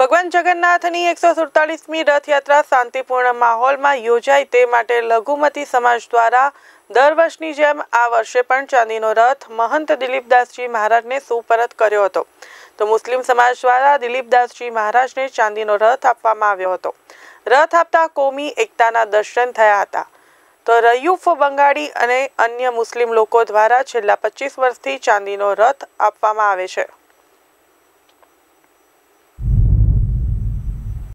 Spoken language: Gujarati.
ભગવાન જગન્નાથની એકસો સુડતાલીસમી રથયાત્રા શાંતિપૂર્ણ માહોલમાં યોજાય તે માટે લઘુમતી સમાજ દ્વારા દર વર્ષની જેમ આ વર્ષે પણ ચાંદીનો રથ મહંત દિલીપદાસજી મહારાજને સુપરત કર્યો હતો તો મુસ્લિમ સમાજ દ્વારા દિલીપદાસજી મહારાજને ચાંદીનો રથ આપવામાં આવ્યો હતો રથ આપતા કોમી એકતાના દર્શન થયા હતા તો રયુફ બંગાળી અને અન્ય મુસ્લિમ લોકો દ્વારા છેલ્લા પચીસ વર્ષથી ચાંદીનો રથ આપવામાં આવે છે